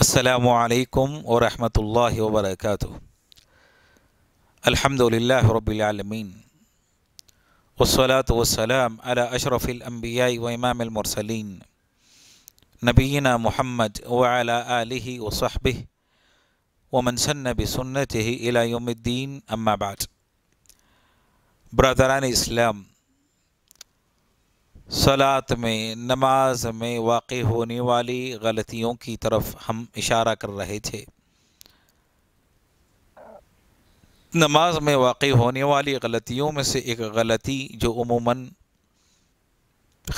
السلام عليكم ورحمة الله وبركاته الحمد لله رب العالمين والصلاة والسلام على أشرف الأنبياء وإمام المرسلين نبينا محمد وعلى آله وصحبه ومن سن بسنته إلى يوم الدين أما بعد برادران الإسلام सलात में नमाज में वाक़ होने वाली गलतियों की तरफ हम इशारा कर रहे थे नमाज में वाक़ होने वाली गलतियों में से एक गलती जो उमूमन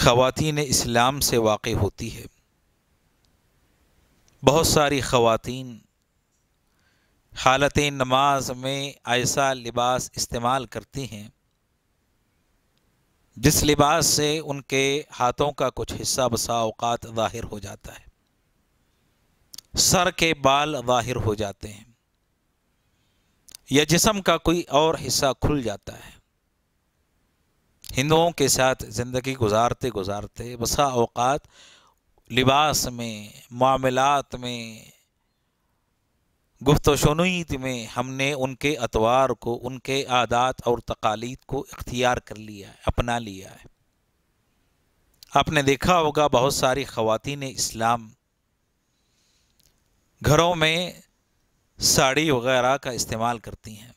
ख़वातीन इस्लाम से वाक़ होती है बहुत सारी ख़वातीन हालत नमाज में ऐसा लिबास इस्तेमाल करती हैं जिस लिबास से उनके हाथों का कुछ हिस्सा बसा अवकात ज़ाहिर हो जाता है सर के बाल ज़ाहिर हो जाते हैं या जिसम का कोई और हिस्सा खुल जाता है हिंदुओं के साथ ज़िंदगी गुजारते गुजारते बसा अवकात लिबास में मामलात में गुफ्त शनुईद में हमने उनके अतवार को उनके आदात और तकालीद को इख्तियार कर लिया है अपना लिया है आपने देखा होगा बहुत सारी ख़वातीन इस्लाम घरों में साड़ी वगैरह का इस्तेमाल करती हैं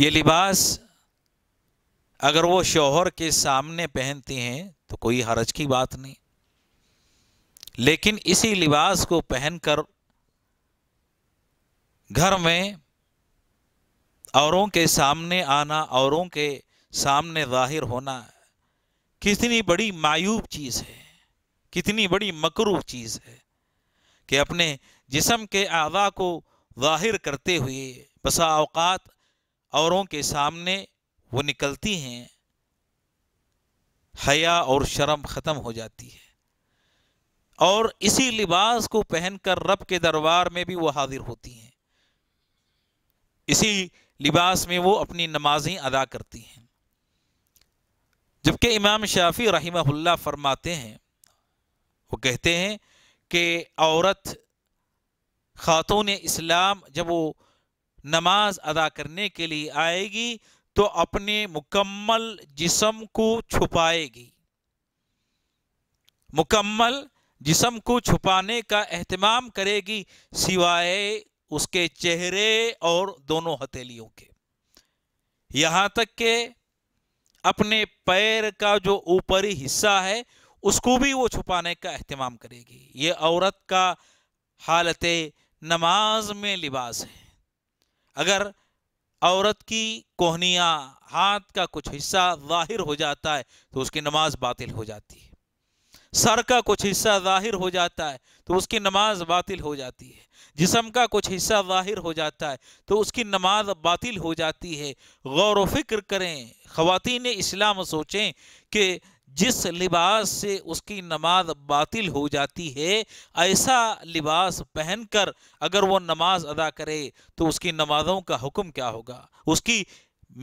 ये लिबास अगर वो शोहर के सामने पहनती हैं तो कोई हरज की बात नहीं लेकिन इसी लिबास को पहनकर घर में औरों के सामने आना औरों के सामने जाहिर होना कितनी बड़ी मायूब चीज़ है कितनी बड़ी मकरूब चीज़ है कि अपने जिसम के आवा को जाहिर करते हुए बसा अवकात औरों के सामने वो निकलती हैं हया और शर्म ख़त्म हो जाती है और इसी लिबास को पहनकर रब के दरबार में भी वो हाजिर होती हैं इसी लिबास में वो अपनी नमाजें अदा करती हैं जबकि इमाम शाफी रही फरमाते हैं वो कहते हैं कि औरत ख़ातून इस्लाम जब वो नमाज अदा करने के लिए आएगी तो अपने मुकम्मल जिसम को छुपाएगी मुकम्मल जिसम को छुपाने का अहतमाम करेगी सिवाय उसके चेहरे और दोनों हथेलियों के यहाँ तक के अपने पैर का जो ऊपरी हिस्सा है उसको भी वो छुपाने का अहतमाम करेगी ये औरत का हालत नमाज में लिबास है अगर औरत की कोहनियाँ हाथ का कुछ हिस्सा जाहिर हो जाता है तो उसकी नमाज बातिल हो जाती है सर का कुछ हिस्सा ज़ाहिर हो जाता है तो उसकी नमाज बातिल हो जाती है जिसम का कुछ हिस्सा ज़ाहिर हो जाता है तो उसकी नमाज बातिल हो जाती है गौर व फिक्र करें ख़वातीन इस्लाम सोचें कि जिस लिबास से उसकी नमाज बातिल हो जाती है ऐसा लिबास पहनकर अगर वो नमाज अदा करे तो उसकी नमाज़ों का हुक्म क्या होगा उसकी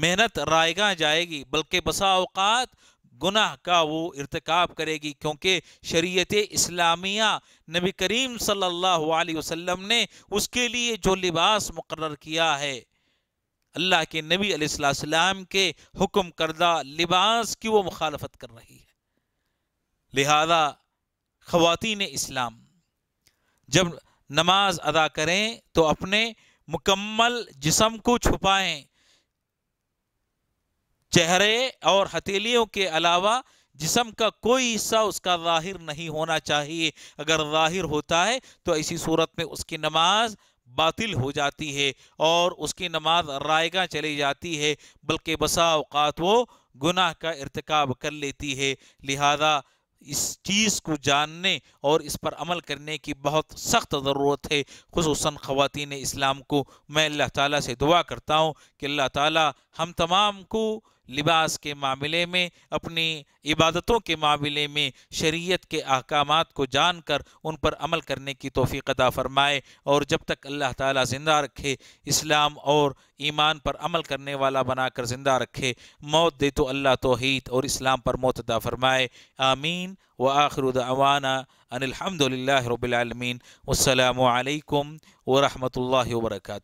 मेहनत रायगा जाएगी बल्कि बसा अवकात गुनाह का वो इरतकाब करेगी क्योंकि शरीयत इस्लामिया नबी करीम सल्लल्लाहु अलैहि वसल्लम ने उसके लिए जो लिबास मुकर किया है अल्लाह के नबी अलैहिस्सलाम के हुक्म करदा लिबास की वो मुखालफत कर रही है लिहाजा ख़वातीन इस्लाम जब नमाज अदा करें तो अपने मुकम्मल जिसम को छुपाएं चेहरे और हथेलियों के अलावा जिसम का कोई हिस्सा उसका जाहिर नहीं होना चाहिए अगर जाहिर होता है तो ऐसी सूरत में उसकी नमाज बातिल हो जाती है और उसकी नमाज रायगा चली जाती है बल्कि बसा अवकात वो गुनाह का इरतकब कर लेती है लिहाजा इस चीज़ को जानने और इस पर अमल करने की बहुत सख्त ज़रूरत है खसूस ख़वान इस्लाम को मैं अल्लाह ताली से दुआ करता हूँ कि अल्लाह ताली हम तमाम को लिबास के मामले में अपनी इबादतों के मामले में शरीयत के अहकाम को जानकर उन पर अमल करने की तोफ़ी अदा फ़रमाए और जब तक अल्लाह ताला ज़िंदा रखे इस्लाम और ईमान पर अमल करने वाला बनाकर ज़िंदा रखे मौत दे तो अल्लाह तोहीद और इस्लाम पर मौत अदा फ़रमाए आमीन व आखिरदाना अनिलहमदिल्ला रबालमीन असलकम वरहमल वर्का